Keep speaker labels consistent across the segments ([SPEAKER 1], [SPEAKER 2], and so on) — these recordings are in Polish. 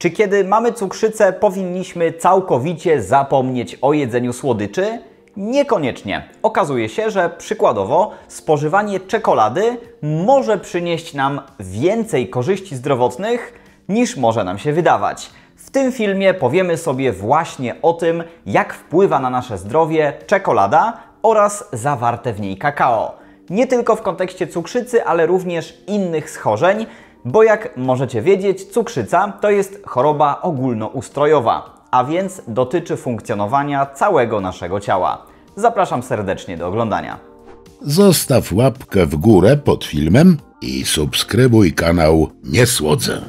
[SPEAKER 1] Czy kiedy mamy cukrzycę, powinniśmy całkowicie zapomnieć o jedzeniu słodyczy? Niekoniecznie. Okazuje się, że przykładowo spożywanie czekolady może przynieść nam więcej korzyści zdrowotnych niż może nam się wydawać. W tym filmie powiemy sobie właśnie o tym, jak wpływa na nasze zdrowie czekolada oraz zawarte w niej kakao. Nie tylko w kontekście cukrzycy, ale również innych schorzeń, bo jak możecie wiedzieć, cukrzyca to jest choroba ogólnoustrojowa, a więc dotyczy funkcjonowania całego naszego ciała. Zapraszam serdecznie do oglądania. Zostaw łapkę w górę pod filmem i subskrybuj kanał Nie Słodzę.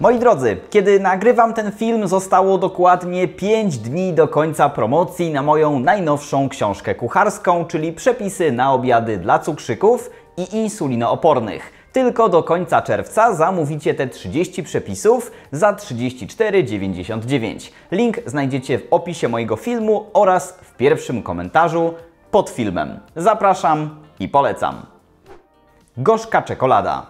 [SPEAKER 1] Moi drodzy, kiedy nagrywam ten film, zostało dokładnie 5 dni do końca promocji na moją najnowszą książkę kucharską, czyli przepisy na obiady dla cukrzyków i insulinoopornych. Tylko do końca czerwca zamówicie te 30 przepisów za 34,99. Link znajdziecie w opisie mojego filmu oraz w pierwszym komentarzu pod filmem. Zapraszam i polecam. Gorzka czekolada.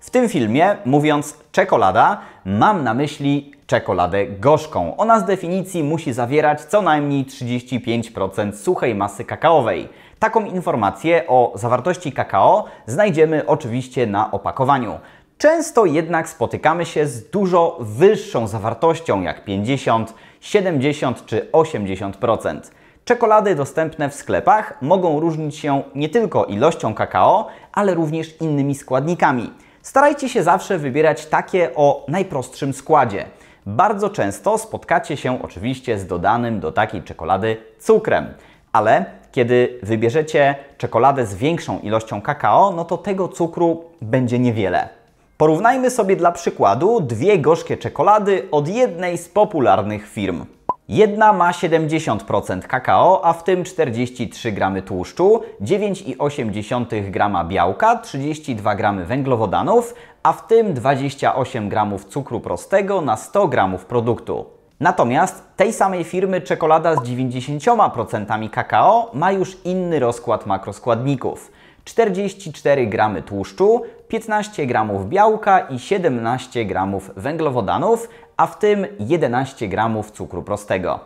[SPEAKER 1] W tym filmie, mówiąc czekolada, mam na myśli czekoladę gorzką. Ona z definicji musi zawierać co najmniej 35% suchej masy kakaowej. Taką informację o zawartości kakao znajdziemy oczywiście na opakowaniu. Często jednak spotykamy się z dużo wyższą zawartością, jak 50, 70 czy 80%. Czekolady dostępne w sklepach mogą różnić się nie tylko ilością kakao, ale również innymi składnikami. Starajcie się zawsze wybierać takie o najprostszym składzie. Bardzo często spotkacie się oczywiście z dodanym do takiej czekolady cukrem, ale kiedy wybierzecie czekoladę z większą ilością kakao, no to tego cukru będzie niewiele. Porównajmy sobie dla przykładu dwie gorzkie czekolady od jednej z popularnych firm. Jedna ma 70% kakao, a w tym 43 g tłuszczu, 9,8 g białka, 32 g węglowodanów, a w tym 28 g cukru prostego na 100 g produktu. Natomiast tej samej firmy czekolada z 90% kakao ma już inny rozkład makroskładników. 44 gramy tłuszczu, 15 gramów białka i 17 gramów węglowodanów, a w tym 11 gramów cukru prostego.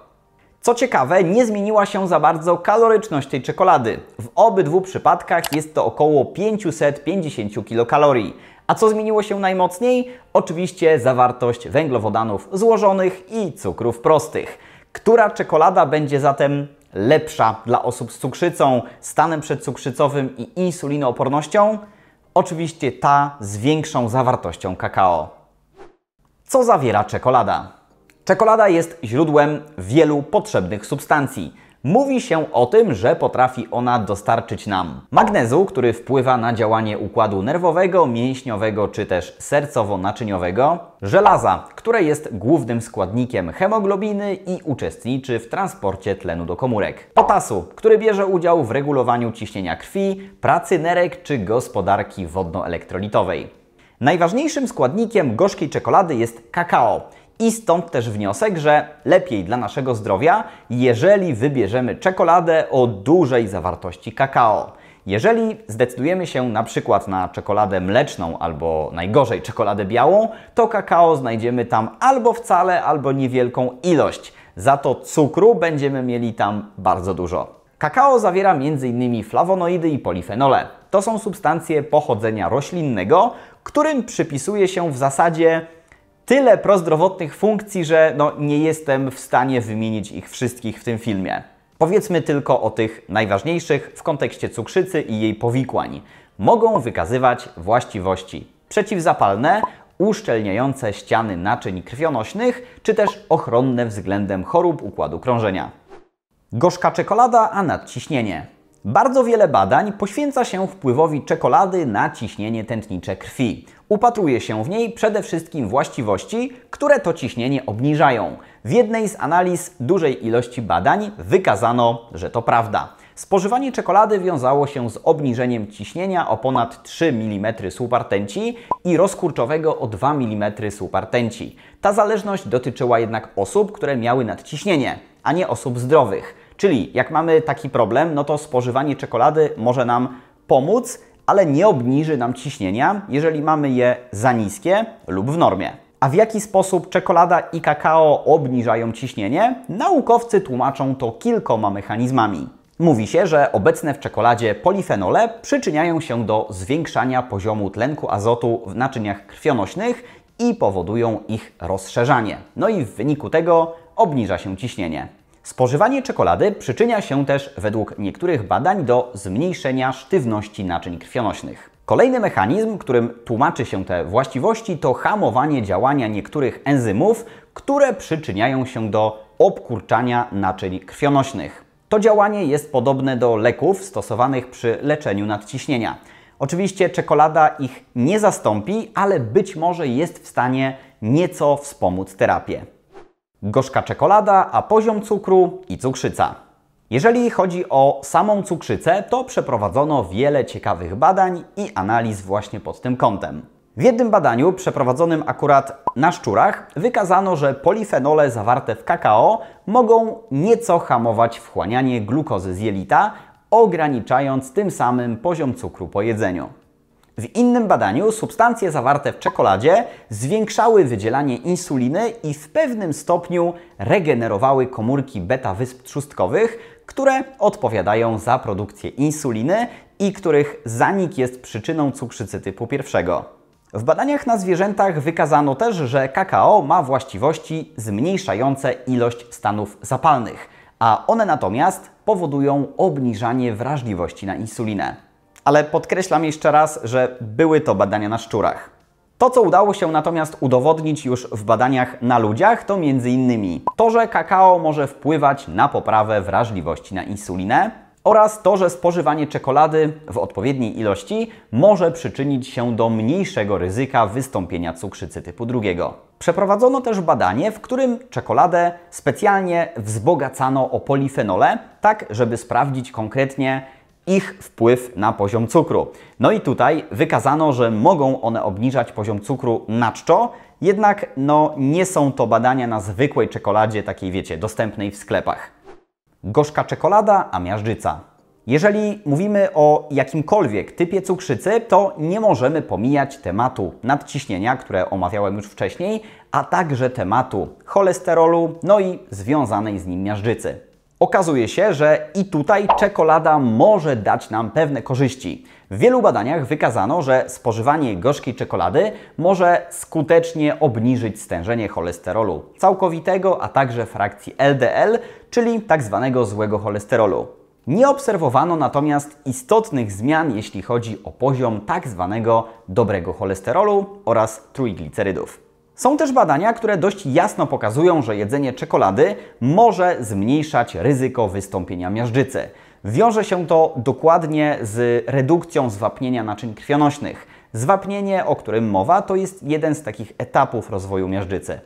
[SPEAKER 1] Co ciekawe, nie zmieniła się za bardzo kaloryczność tej czekolady. W obydwu przypadkach jest to około 550 kilokalorii a co zmieniło się najmocniej? Oczywiście zawartość węglowodanów złożonych i cukrów prostych. Która czekolada będzie zatem lepsza dla osób z cukrzycą, stanem przedcukrzycowym i insulinoopornością? Oczywiście ta z większą zawartością kakao. Co zawiera czekolada? Czekolada jest źródłem wielu potrzebnych substancji. Mówi się o tym, że potrafi ona dostarczyć nam magnezu, który wpływa na działanie układu nerwowego, mięśniowego czy też sercowo-naczyniowego, żelaza, które jest głównym składnikiem hemoglobiny i uczestniczy w transporcie tlenu do komórek, potasu, który bierze udział w regulowaniu ciśnienia krwi, pracy nerek czy gospodarki wodnoelektrolitowej. Najważniejszym składnikiem gorzkiej czekolady jest kakao i stąd też wniosek, że lepiej dla naszego zdrowia, jeżeli wybierzemy czekoladę o dużej zawartości kakao. Jeżeli zdecydujemy się na przykład na czekoladę mleczną albo najgorzej czekoladę białą, to kakao znajdziemy tam albo wcale, albo niewielką ilość. Za to cukru będziemy mieli tam bardzo dużo. Kakao zawiera m.in. flawonoidy i polifenole. To są substancje pochodzenia roślinnego, którym przypisuje się w zasadzie tyle prozdrowotnych funkcji, że no, nie jestem w stanie wymienić ich wszystkich w tym filmie. Powiedzmy tylko o tych najważniejszych w kontekście cukrzycy i jej powikłań. Mogą wykazywać właściwości przeciwzapalne, uszczelniające ściany naczyń krwionośnych, czy też ochronne względem chorób układu krążenia. Gorzka czekolada, a nadciśnienie. Bardzo wiele badań poświęca się wpływowi czekolady na ciśnienie tętnicze krwi. Upatruje się w niej przede wszystkim właściwości, które to ciśnienie obniżają. W jednej z analiz dużej ilości badań wykazano, że to prawda. Spożywanie czekolady wiązało się z obniżeniem ciśnienia o ponad 3 mm słupa rtęci i rozkurczowego o 2 mm słupa rtęci. Ta zależność dotyczyła jednak osób, które miały nadciśnienie, a nie osób zdrowych. Czyli jak mamy taki problem, no to spożywanie czekolady może nam pomóc, ale nie obniży nam ciśnienia, jeżeli mamy je za niskie lub w normie. A w jaki sposób czekolada i kakao obniżają ciśnienie? Naukowcy tłumaczą to kilkoma mechanizmami. Mówi się, że obecne w czekoladzie polifenole przyczyniają się do zwiększania poziomu tlenku azotu w naczyniach krwionośnych i powodują ich rozszerzanie. No i w wyniku tego obniża się ciśnienie. Spożywanie czekolady przyczynia się też według niektórych badań do zmniejszenia sztywności naczyń krwionośnych. Kolejny mechanizm, którym tłumaczy się te właściwości, to hamowanie działania niektórych enzymów, które przyczyniają się do obkurczania naczyń krwionośnych. To działanie jest podobne do leków stosowanych przy leczeniu nadciśnienia. Oczywiście czekolada ich nie zastąpi, ale być może jest w stanie nieco wspomóc terapię gorzka czekolada, a poziom cukru i cukrzyca. Jeżeli chodzi o samą cukrzycę, to przeprowadzono wiele ciekawych badań i analiz właśnie pod tym kątem. W jednym badaniu, przeprowadzonym akurat na szczurach, wykazano, że polifenole zawarte w kakao mogą nieco hamować wchłanianie glukozy z jelita, ograniczając tym samym poziom cukru po jedzeniu. W innym badaniu substancje zawarte w czekoladzie zwiększały wydzielanie insuliny i w pewnym stopniu regenerowały komórki beta wysp trzustkowych, które odpowiadają za produkcję insuliny i których zanik jest przyczyną cukrzycy typu pierwszego. W badaniach na zwierzętach wykazano też, że kakao ma właściwości zmniejszające ilość stanów zapalnych, a one natomiast powodują obniżanie wrażliwości na insulinę ale podkreślam jeszcze raz, że były to badania na szczurach. To, co udało się natomiast udowodnić już w badaniach na ludziach, to m.in. to, że kakao może wpływać na poprawę wrażliwości na insulinę oraz to, że spożywanie czekolady w odpowiedniej ilości może przyczynić się do mniejszego ryzyka wystąpienia cukrzycy typu drugiego. Przeprowadzono też badanie, w którym czekoladę specjalnie wzbogacano o polifenole, tak żeby sprawdzić konkretnie, ich wpływ na poziom cukru. No i tutaj wykazano, że mogą one obniżać poziom cukru na czczo, jednak no, nie są to badania na zwykłej czekoladzie, takiej wiecie, dostępnej w sklepach. Gorzka czekolada, a miażdżyca. Jeżeli mówimy o jakimkolwiek typie cukrzycy, to nie możemy pomijać tematu nadciśnienia, które omawiałem już wcześniej, a także tematu cholesterolu, no i związanej z nim miażdżycy. Okazuje się, że i tutaj czekolada może dać nam pewne korzyści. W wielu badaniach wykazano, że spożywanie gorzkiej czekolady może skutecznie obniżyć stężenie cholesterolu całkowitego, a także frakcji LDL, czyli tzw. Tak złego cholesterolu. Nie obserwowano natomiast istotnych zmian, jeśli chodzi o poziom tzw. Tak dobrego cholesterolu oraz trójglicerydów. Są też badania, które dość jasno pokazują, że jedzenie czekolady może zmniejszać ryzyko wystąpienia miażdżycy. Wiąże się to dokładnie z redukcją zwapnienia naczyń krwionośnych. Zwapnienie, o którym mowa, to jest jeden z takich etapów rozwoju miażdżycy.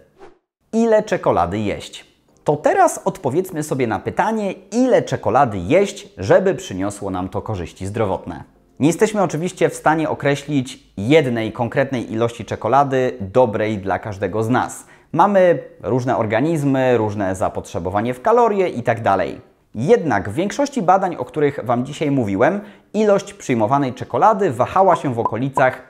[SPEAKER 1] Ile czekolady jeść? To teraz odpowiedzmy sobie na pytanie, ile czekolady jeść, żeby przyniosło nam to korzyści zdrowotne. Nie jesteśmy oczywiście w stanie określić jednej konkretnej ilości czekolady dobrej dla każdego z nas. Mamy różne organizmy, różne zapotrzebowanie w kalorie itd. Tak Jednak w większości badań, o których Wam dzisiaj mówiłem, ilość przyjmowanej czekolady wahała się w okolicach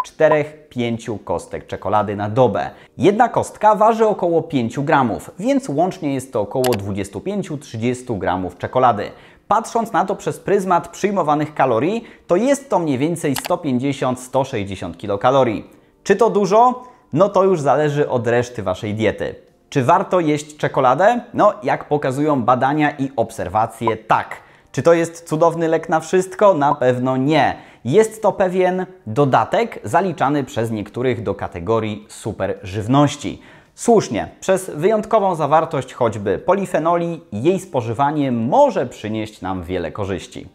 [SPEAKER 1] 4-5 kostek czekolady na dobę. Jedna kostka waży około 5 gramów, więc łącznie jest to około 25-30 gramów czekolady. Patrząc na to przez pryzmat przyjmowanych kalorii, to jest to mniej więcej 150-160 kilokalorii. Czy to dużo? No to już zależy od reszty Waszej diety. Czy warto jeść czekoladę? No, jak pokazują badania i obserwacje, tak. Czy to jest cudowny lek na wszystko? Na pewno nie. Jest to pewien dodatek zaliczany przez niektórych do kategorii super żywności. Słusznie, przez wyjątkową zawartość choćby polifenoli, jej spożywanie może przynieść nam wiele korzyści.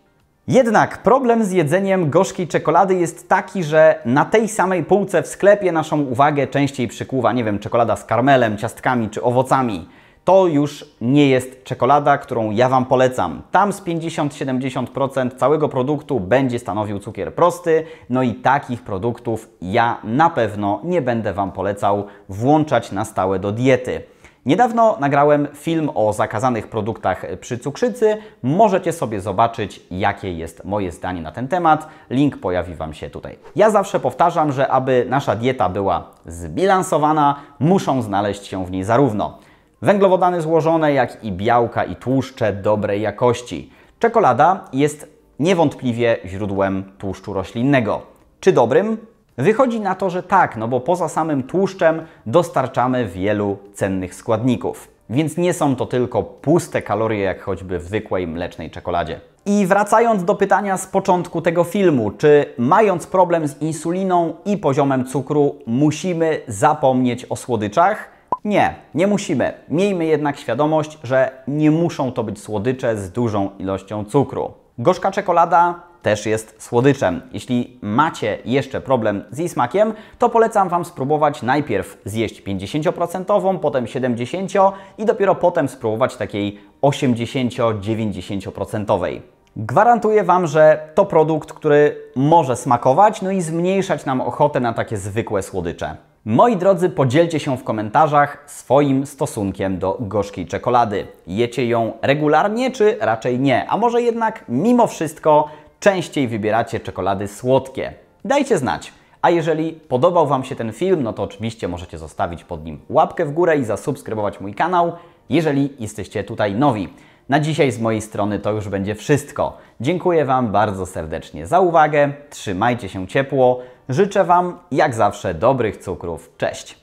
[SPEAKER 1] Jednak problem z jedzeniem gorzkiej czekolady jest taki, że na tej samej półce w sklepie naszą uwagę częściej przykuwa, nie wiem, czekolada z karmelem, ciastkami czy owocami to już nie jest czekolada, którą ja Wam polecam. Tam z 50-70% całego produktu będzie stanowił cukier prosty, no i takich produktów ja na pewno nie będę Wam polecał włączać na stałe do diety. Niedawno nagrałem film o zakazanych produktach przy cukrzycy. Możecie sobie zobaczyć, jakie jest moje zdanie na ten temat. Link pojawi Wam się tutaj. Ja zawsze powtarzam, że aby nasza dieta była zbilansowana, muszą znaleźć się w niej zarówno Węglowodany złożone, jak i białka i tłuszcze dobrej jakości. Czekolada jest niewątpliwie źródłem tłuszczu roślinnego. Czy dobrym? Wychodzi na to, że tak, no bo poza samym tłuszczem dostarczamy wielu cennych składników. Więc nie są to tylko puste kalorie, jak choćby w zwykłej mlecznej czekoladzie. I wracając do pytania z początku tego filmu, czy mając problem z insuliną i poziomem cukru musimy zapomnieć o słodyczach? Nie, nie musimy. Miejmy jednak świadomość, że nie muszą to być słodycze z dużą ilością cukru. Gorzka czekolada też jest słodyczem. Jeśli macie jeszcze problem z jej smakiem, to polecam Wam spróbować najpierw zjeść 50%, potem 70% i dopiero potem spróbować takiej 80-90%. Gwarantuję Wam, że to produkt, który może smakować, no i zmniejszać nam ochotę na takie zwykłe słodycze. Moi drodzy, podzielcie się w komentarzach swoim stosunkiem do gorzkiej czekolady. Jecie ją regularnie czy raczej nie? A może jednak mimo wszystko częściej wybieracie czekolady słodkie? Dajcie znać. A jeżeli podobał Wam się ten film, no to oczywiście możecie zostawić pod nim łapkę w górę i zasubskrybować mój kanał, jeżeli jesteście tutaj nowi. Na dzisiaj z mojej strony to już będzie wszystko. Dziękuję Wam bardzo serdecznie za uwagę, trzymajcie się ciepło, życzę Wam jak zawsze dobrych cukrów. Cześć!